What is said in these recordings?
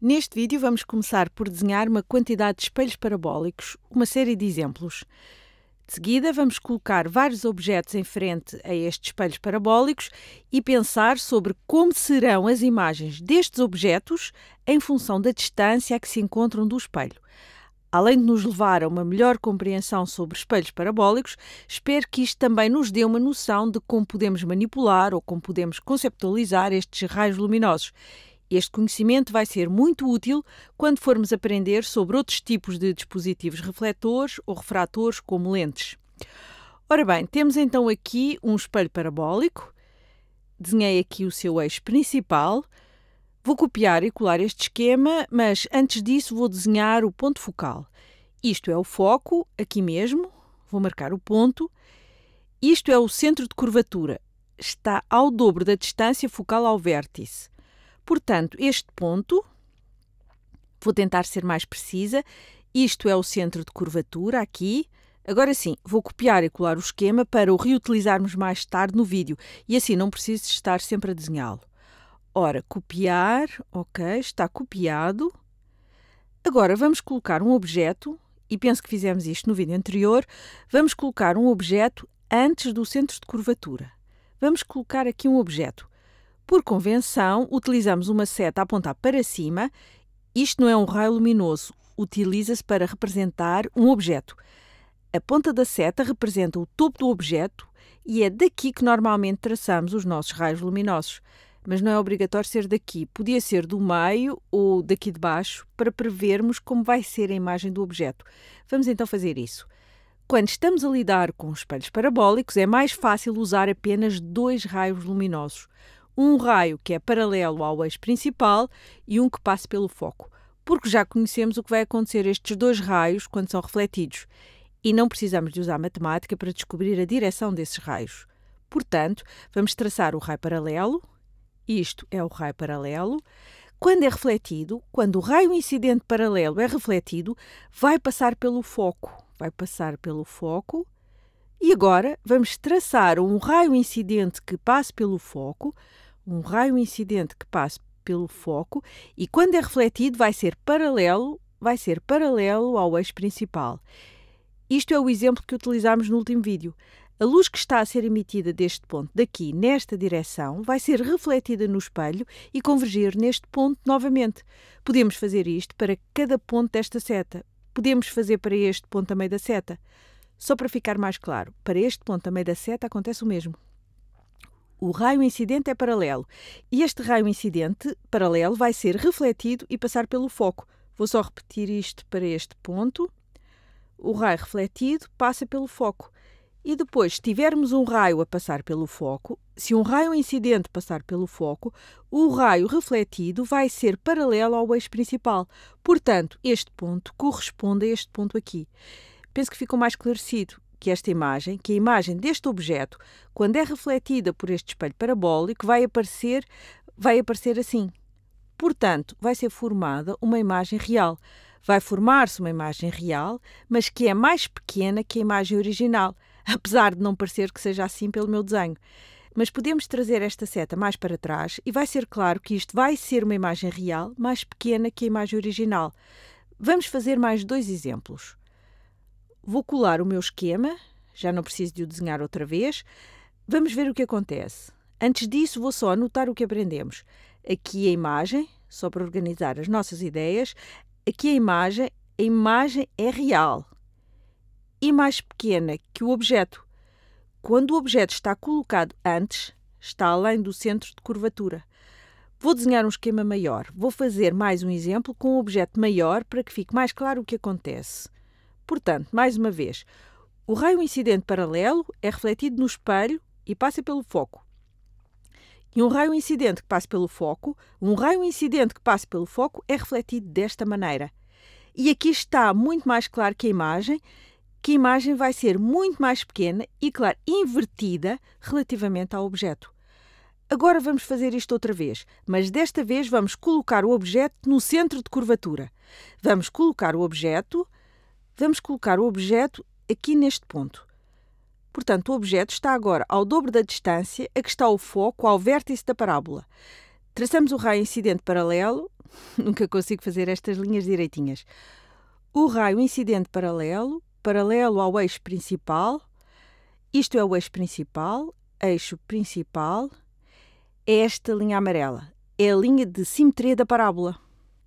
Neste vídeo vamos começar por desenhar uma quantidade de espelhos parabólicos, uma série de exemplos. De seguida, vamos colocar vários objetos em frente a estes espelhos parabólicos e pensar sobre como serão as imagens destes objetos em função da distância a que se encontram do espelho. Além de nos levar a uma melhor compreensão sobre espelhos parabólicos, espero que isto também nos dê uma noção de como podemos manipular ou como podemos conceptualizar estes raios luminosos este conhecimento vai ser muito útil quando formos aprender sobre outros tipos de dispositivos refletores ou refratores, como lentes. Ora bem, temos então aqui um espelho parabólico. Desenhei aqui o seu eixo principal. Vou copiar e colar este esquema, mas antes disso vou desenhar o ponto focal. Isto é o foco, aqui mesmo. Vou marcar o ponto. Isto é o centro de curvatura. Está ao dobro da distância focal ao vértice. Portanto, este ponto, vou tentar ser mais precisa, isto é o centro de curvatura aqui. Agora sim, vou copiar e colar o esquema para o reutilizarmos mais tarde no vídeo e assim não preciso estar sempre a desenhá-lo. Ora, copiar, ok, está copiado. Agora vamos colocar um objeto, e penso que fizemos isto no vídeo anterior, vamos colocar um objeto antes do centro de curvatura. Vamos colocar aqui um objeto. Por convenção, utilizamos uma seta a apontar para cima. Isto não é um raio luminoso, utiliza-se para representar um objeto. A ponta da seta representa o topo do objeto e é daqui que normalmente traçamos os nossos raios luminosos. Mas não é obrigatório ser daqui, podia ser do meio ou daqui de baixo para prevermos como vai ser a imagem do objeto. Vamos então fazer isso. Quando estamos a lidar com espelhos parabólicos, é mais fácil usar apenas dois raios luminosos um raio que é paralelo ao eixo principal e um que passe pelo foco, porque já conhecemos o que vai acontecer a estes dois raios quando são refletidos e não precisamos de usar matemática para descobrir a direção desses raios. Portanto, vamos traçar o raio paralelo. Isto é o raio paralelo. Quando é refletido, quando o raio incidente paralelo é refletido, vai passar pelo foco. Vai passar pelo foco. E agora vamos traçar um raio incidente que passe pelo foco um raio incidente que passe pelo foco e quando é refletido vai ser paralelo, vai ser paralelo ao eixo principal. Isto é o exemplo que utilizámos no último vídeo. A luz que está a ser emitida deste ponto daqui, nesta direção, vai ser refletida no espelho e convergir neste ponto novamente. Podemos fazer isto para cada ponto desta seta. Podemos fazer para este ponto a meio da seta. Só para ficar mais claro, para este ponto a meio da seta acontece o mesmo o raio incidente é paralelo. E este raio incidente paralelo vai ser refletido e passar pelo foco. Vou só repetir isto para este ponto. O raio refletido passa pelo foco. E depois, se tivermos um raio a passar pelo foco, se um raio incidente passar pelo foco, o raio refletido vai ser paralelo ao eixo principal. Portanto, este ponto corresponde a este ponto aqui. Penso que ficou mais esclarecido que esta imagem, que a imagem deste objeto, quando é refletida por este espelho parabólico, vai aparecer, vai aparecer assim. Portanto, vai ser formada uma imagem real. Vai formar-se uma imagem real, mas que é mais pequena que a imagem original, apesar de não parecer que seja assim pelo meu desenho. Mas podemos trazer esta seta mais para trás e vai ser claro que isto vai ser uma imagem real mais pequena que a imagem original. Vamos fazer mais dois exemplos. Vou colar o meu esquema, já não preciso de o desenhar outra vez. Vamos ver o que acontece. Antes disso, vou só anotar o que aprendemos. Aqui a imagem, só para organizar as nossas ideias. Aqui a imagem, a imagem é real e mais pequena que o objeto. Quando o objeto está colocado antes, está além do centro de curvatura. Vou desenhar um esquema maior. Vou fazer mais um exemplo com um objeto maior para que fique mais claro o que acontece. Portanto, mais uma vez, o raio incidente paralelo é refletido no espelho e passa pelo foco. E um raio incidente que passa pelo foco, um raio incidente que passa pelo foco é refletido desta maneira. E aqui está muito mais claro que a imagem, que a imagem vai ser muito mais pequena e, claro, invertida relativamente ao objeto. Agora vamos fazer isto outra vez, mas desta vez vamos colocar o objeto no centro de curvatura. Vamos colocar o objeto Vamos colocar o objeto aqui neste ponto. Portanto, o objeto está agora ao dobro da distância a que está o foco ao vértice da parábola. Traçamos o raio incidente paralelo. Nunca consigo fazer estas linhas direitinhas. O raio incidente paralelo, paralelo ao eixo principal. Isto é o eixo principal, eixo principal. É esta linha amarela. É a linha de simetria da parábola.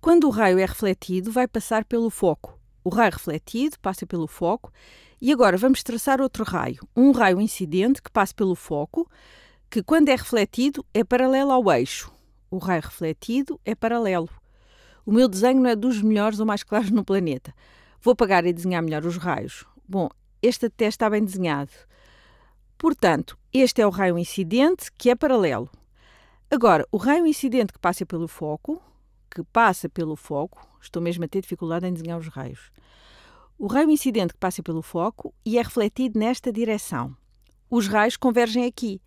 Quando o raio é refletido, vai passar pelo foco. O raio refletido passa pelo foco e agora vamos traçar outro raio, um raio incidente que passa pelo foco, que quando é refletido é paralelo ao eixo. O raio refletido é paralelo. O meu desenho não é dos melhores ou mais claros no planeta. Vou apagar e desenhar melhor os raios. Bom, este até está bem desenhado. Portanto, este é o raio incidente que é paralelo. Agora, o raio incidente que passa pelo foco, que passa pelo foco, Estou mesmo a ter dificuldade em desenhar os raios. O raio incidente que passa pelo foco e é refletido nesta direção. Os raios convergem aqui.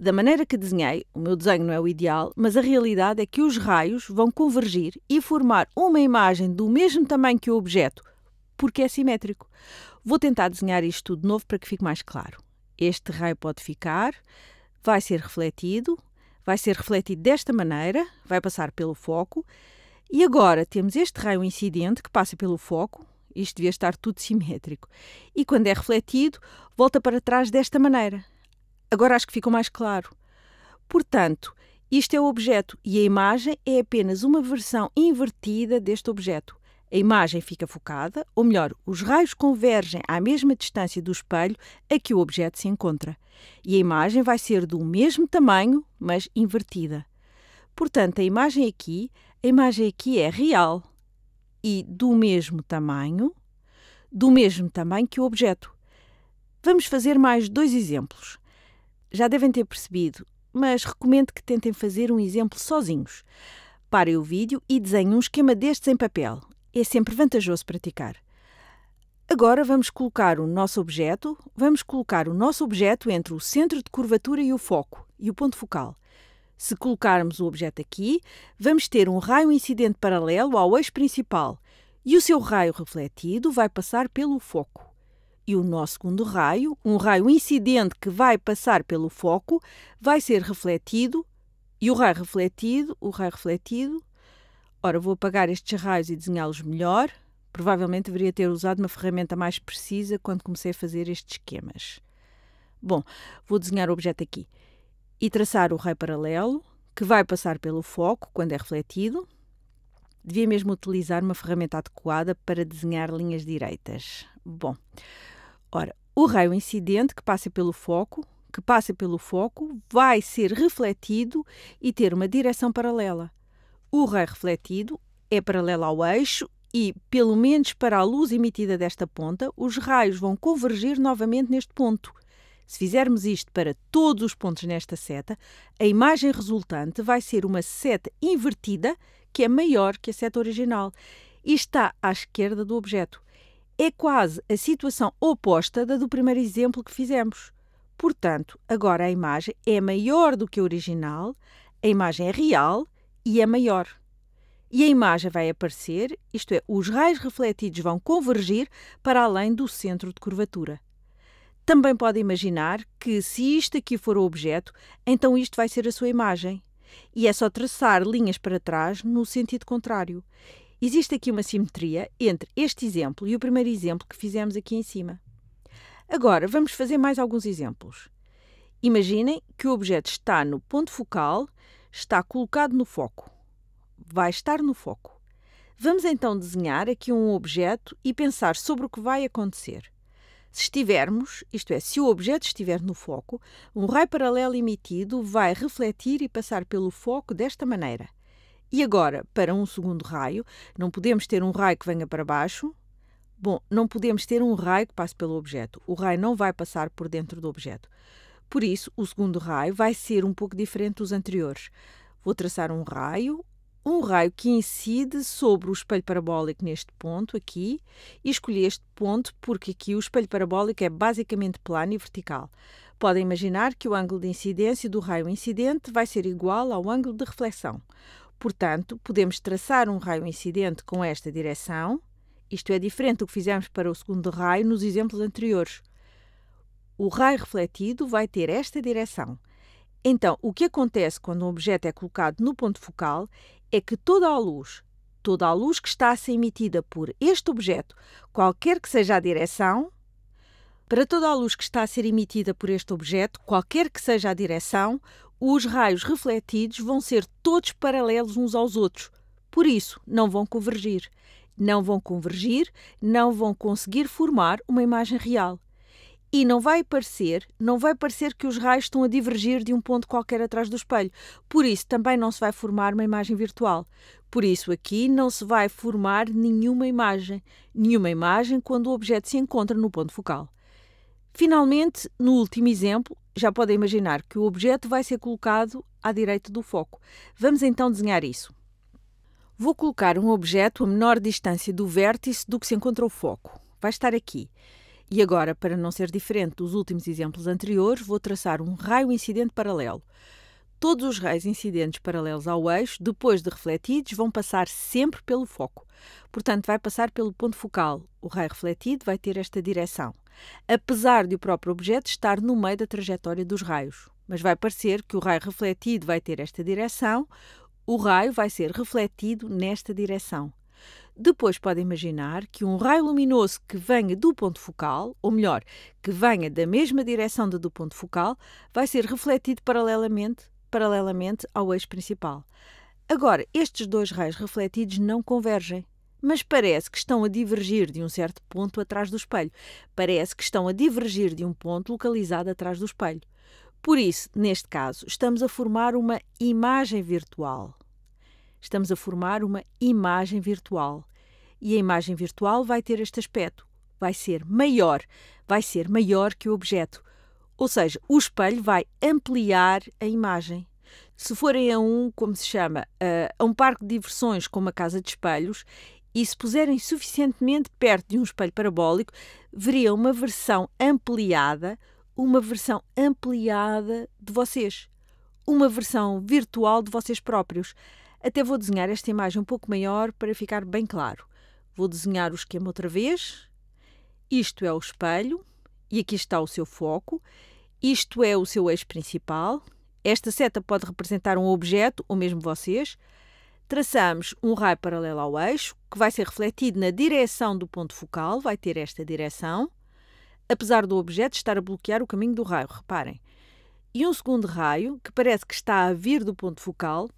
Da maneira que desenhei, o meu desenho não é o ideal, mas a realidade é que os raios vão convergir e formar uma imagem do mesmo tamanho que o objeto, porque é simétrico. Vou tentar desenhar isto de novo para que fique mais claro. Este raio pode ficar, vai ser refletido, vai ser refletido desta maneira, vai passar pelo foco, e agora temos este raio incidente que passa pelo foco, isto devia estar tudo simétrico, e quando é refletido, volta para trás desta maneira. Agora acho que ficou mais claro. Portanto, isto é o objeto e a imagem é apenas uma versão invertida deste objeto. A imagem fica focada, ou melhor, os raios convergem à mesma distância do espelho a que o objeto se encontra. E a imagem vai ser do mesmo tamanho, mas invertida. Portanto, a imagem aqui a imagem aqui é real e do mesmo tamanho, do mesmo tamanho que o objeto. Vamos fazer mais dois exemplos. Já devem ter percebido, mas recomendo que tentem fazer um exemplo sozinhos. Parem o vídeo e desenhem um esquema destes em papel. É sempre vantajoso praticar. Agora vamos colocar o nosso objeto, vamos colocar o nosso objeto entre o centro de curvatura e o foco e o ponto focal. Se colocarmos o objeto aqui, vamos ter um raio incidente paralelo ao eixo principal e o seu raio refletido vai passar pelo foco. E o nosso segundo raio, um raio incidente que vai passar pelo foco, vai ser refletido e o raio refletido, o raio refletido. Ora, vou apagar estes raios e desenhá-los melhor. Provavelmente deveria ter usado uma ferramenta mais precisa quando comecei a fazer estes esquemas. Bom, vou desenhar o objeto aqui e traçar o raio paralelo, que vai passar pelo foco quando é refletido. Devia mesmo utilizar uma ferramenta adequada para desenhar linhas direitas. Bom, ora, o raio incidente que passa pelo foco, que passa pelo foco, vai ser refletido e ter uma direção paralela. O raio refletido é paralelo ao eixo e, pelo menos para a luz emitida desta ponta, os raios vão convergir novamente neste ponto. Se fizermos isto para todos os pontos nesta seta, a imagem resultante vai ser uma seta invertida que é maior que a seta original e está à esquerda do objeto. É quase a situação oposta da do primeiro exemplo que fizemos. Portanto, agora a imagem é maior do que a original, a imagem é real e é maior. E a imagem vai aparecer, isto é, os raios refletidos vão convergir para além do centro de curvatura. Também pode imaginar que, se isto aqui for o objeto, então isto vai ser a sua imagem. E é só traçar linhas para trás no sentido contrário. Existe aqui uma simetria entre este exemplo e o primeiro exemplo que fizemos aqui em cima. Agora, vamos fazer mais alguns exemplos. Imaginem que o objeto está no ponto focal, está colocado no foco. Vai estar no foco. Vamos então desenhar aqui um objeto e pensar sobre o que vai acontecer. Se estivermos, isto é, se o objeto estiver no foco, um raio paralelo emitido vai refletir e passar pelo foco desta maneira. E agora, para um segundo raio, não podemos ter um raio que venha para baixo. Bom, não podemos ter um raio que passe pelo objeto. O raio não vai passar por dentro do objeto. Por isso, o segundo raio vai ser um pouco diferente dos anteriores. Vou traçar um raio um raio que incide sobre o espelho parabólico neste ponto aqui e escolhi este ponto porque aqui o espelho parabólico é basicamente plano e vertical. Podem imaginar que o ângulo de incidência do raio incidente vai ser igual ao ângulo de reflexão. Portanto, podemos traçar um raio incidente com esta direção. Isto é diferente do que fizemos para o segundo raio nos exemplos anteriores. O raio refletido vai ter esta direção. Então, o que acontece quando um objeto é colocado no ponto focal é que toda a luz, toda a luz que está a ser emitida por este objeto, qualquer que seja a direção, para toda a luz que está a ser emitida por este objeto, qualquer que seja a direção, os raios refletidos vão ser todos paralelos uns aos outros. Por isso, não vão convergir. Não vão convergir, não vão conseguir formar uma imagem real e não vai parecer, não vai parecer que os raios estão a divergir de um ponto qualquer atrás do espelho. Por isso também não se vai formar uma imagem virtual. Por isso aqui não se vai formar nenhuma imagem, nenhuma imagem quando o objeto se encontra no ponto focal. Finalmente, no último exemplo, já podem imaginar que o objeto vai ser colocado à direita do foco. Vamos então desenhar isso. Vou colocar um objeto a menor distância do vértice do que se encontra o foco. Vai estar aqui. E agora, para não ser diferente dos últimos exemplos anteriores, vou traçar um raio incidente paralelo. Todos os raios incidentes paralelos ao eixo, depois de refletidos, vão passar sempre pelo foco. Portanto, vai passar pelo ponto focal. O raio refletido vai ter esta direção, apesar de o próprio objeto estar no meio da trajetória dos raios. Mas vai parecer que o raio refletido vai ter esta direção, o raio vai ser refletido nesta direção. Depois pode imaginar que um raio luminoso que venha do ponto focal, ou melhor, que venha da mesma direção do ponto focal, vai ser refletido paralelamente, paralelamente ao eixo principal. Agora, estes dois raios refletidos não convergem, mas parece que estão a divergir de um certo ponto atrás do espelho. Parece que estão a divergir de um ponto localizado atrás do espelho. Por isso, neste caso, estamos a formar uma imagem virtual. Estamos a formar uma imagem virtual. E a imagem virtual vai ter este aspecto: vai ser maior, vai ser maior que o objeto. Ou seja, o espelho vai ampliar a imagem. Se forem a um, como se chama, a um parque de diversões como a casa de espelhos, e se puserem suficientemente perto de um espelho parabólico, veria uma versão ampliada, uma versão ampliada de vocês, uma versão virtual de vocês próprios. Até vou desenhar esta imagem um pouco maior para ficar bem claro. Vou desenhar o esquema outra vez. Isto é o espelho e aqui está o seu foco. Isto é o seu eixo principal. Esta seta pode representar um objeto ou mesmo vocês. Traçamos um raio paralelo ao eixo, que vai ser refletido na direção do ponto focal, vai ter esta direção, apesar do objeto estar a bloquear o caminho do raio, reparem. E um segundo raio, que parece que está a vir do ponto focal,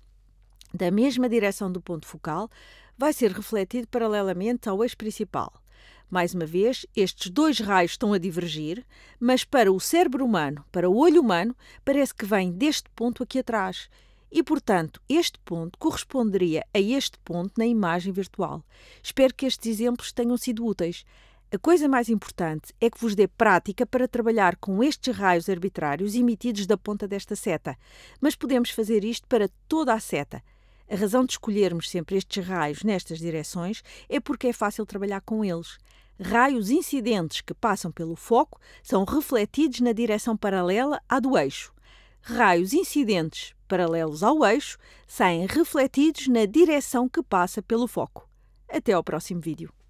da mesma direção do ponto focal vai ser refletido paralelamente ao eixo principal. Mais uma vez, estes dois raios estão a divergir, mas para o cérebro humano, para o olho humano, parece que vem deste ponto aqui atrás. E, portanto, este ponto corresponderia a este ponto na imagem virtual. Espero que estes exemplos tenham sido úteis. A coisa mais importante é que vos dê prática para trabalhar com estes raios arbitrários emitidos da ponta desta seta, mas podemos fazer isto para toda a seta. A razão de escolhermos sempre estes raios nestas direções é porque é fácil trabalhar com eles. Raios incidentes que passam pelo foco são refletidos na direção paralela à do eixo. Raios incidentes paralelos ao eixo saem refletidos na direção que passa pelo foco. Até ao próximo vídeo.